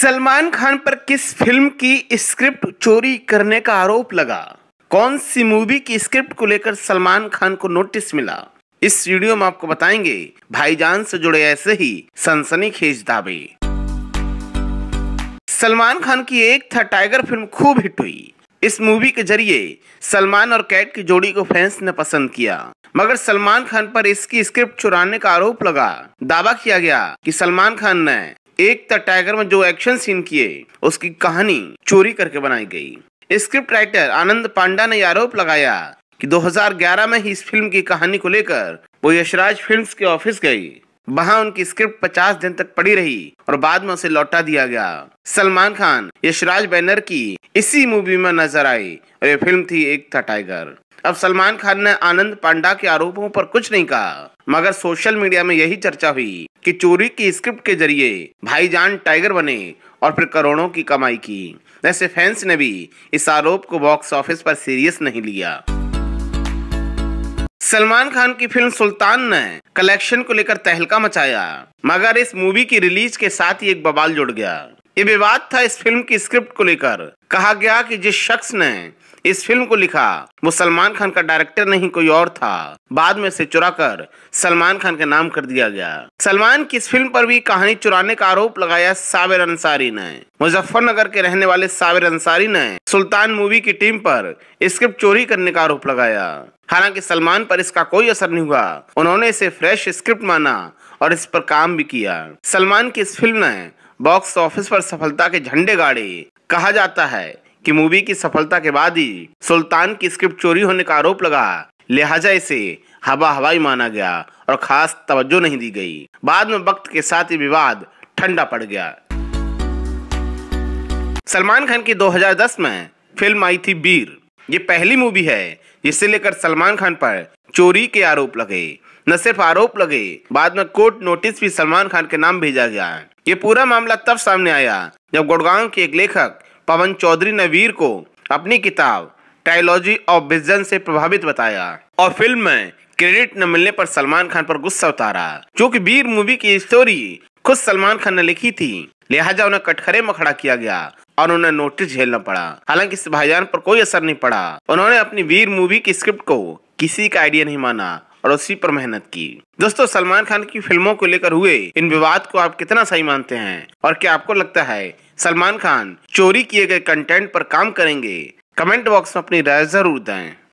सलमान खान पर किस फिल्म की स्क्रिप्ट चोरी करने का आरोप लगा कौन सी मूवी की स्क्रिप्ट को लेकर सलमान खान को नोटिस मिला इस वीडियो में आपको बताएंगे भाईजान से जुड़े ऐसे ही सनसनीखेज दावे सलमान खान की एक था टाइगर फिल्म खूब हिट हुई इस मूवी के जरिए सलमान और कैट की जोड़ी को फैंस ने पसंद किया मगर सलमान खान पर इसकी स्क्रिप्ट चुराने का आरोप लगा दावा किया गया कि सलमान खान ने एक था टाइगर में जो एक्शन सीन किए उसकी कहानी चोरी करके बनाई गई स्क्रिप्ट राइटर आनंद पांडा ने आरोप लगाया कि 2011 में ही इस फिल्म की कहानी को लेकर वो यशराज फिल्म्स के ऑफिस गई वहां उनकी स्क्रिप्ट 50 दिन तक पड़ी रही और बाद में उसे लौटा दिया गया सलमान खान यशराज बैनर की इसी मूवी में नजर आई और ये फिल्म थी एक था टाइगर अब सलमान खान ने आनंद पांडा के आरोपों पर कुछ नहीं कहा मगर सोशल मीडिया में यही चर्चा हुई कि चोरी की स्क्रिप्ट के जरिए भाईजान टाइगर बने और फिर करोड़ों की कमाई की ऐसे फैंस ने भी इस आरोप को बॉक्स ऑफिस पर सीरियस नहीं लिया सलमान खान की फिल्म सुल्तान ने कलेक्शन को लेकर तहलका मचाया मगर इस मूवी की रिलीज के साथ ही एक बवाल जुड़ गया ये विवाद था इस फिल्म की स्क्रिप्ट को लेकर कहा गया कि जिस शख्स ने इस फिल्म को लिखा वो सलमान खान का डायरेक्टर नहीं कोई और था बाद में इसे चुरा कर सलमान खान के नाम कर दिया गया सलमान की इस फिल्म पर भी कहानी चुराने का आरोप लगाया साबिर अंसारी ने मुजफ्फरनगर के रहने वाले साबिर अंसारी ने सुल्तान मूवी की टीम पर स्क्रिप्ट चोरी करने का आरोप लगाया हालांकि सलमान पर इसका कोई असर नहीं हुआ उन्होंने इसे फ्रेश स्क्रिप्ट माना और इस पर काम भी किया सलमान की इस फिल्म ने बॉक्स ऑफिस पर सफलता के झंडे गाड़े कहा जाता है कि मूवी की सफलता के बाद ही सुल्तान की स्क्रिप्ट चोरी होने का आरोप लगा लिहाजा इसे हवा हवाई माना गया और खास तवज्जो नहीं दी गई बाद में वक्त के साथ ही विवाद ठंडा पड़ गया सलमान खान की 2010 में फिल्म आई थी बीर ये पहली मूवी है जिसे लेकर सलमान खान पर चोरी के आरोप लगे न सिर्फ आरोप लगे बाद में कोर्ट नोटिस भी सलमान खान के नाम भेजा गया ये पूरा मामला तब सामने आया जब गुड़गांव के एक लेखक पवन चौधरी ने वीर को अपनी किताब टाइलॉजी ऑफ विजन से प्रभावित बताया और फिल्म में क्रेडिट न मिलने पर सलमान खान पर गुस्सा उतारा जो वीर मूवी की स्टोरी खुद सलमान खान ने लिखी थी लिहाजा उन्हें कटखरे में खड़ा किया गया और उन्हें नोटिस झेलना पड़ा हालांकि इस भाईजान पर कोई असर नहीं पड़ा उन्होंने अपनी वीर मूवी की स्क्रिप्ट को किसी का आइडिया नहीं माना और उसी पर मेहनत की दोस्तों सलमान खान की फिल्मों को लेकर हुए इन विवाद को आप कितना सही मानते हैं और क्या आपको लगता है सलमान खान चोरी किए गए कंटेंट पर काम करेंगे कमेंट बॉक्स में अपनी राय जरूर दें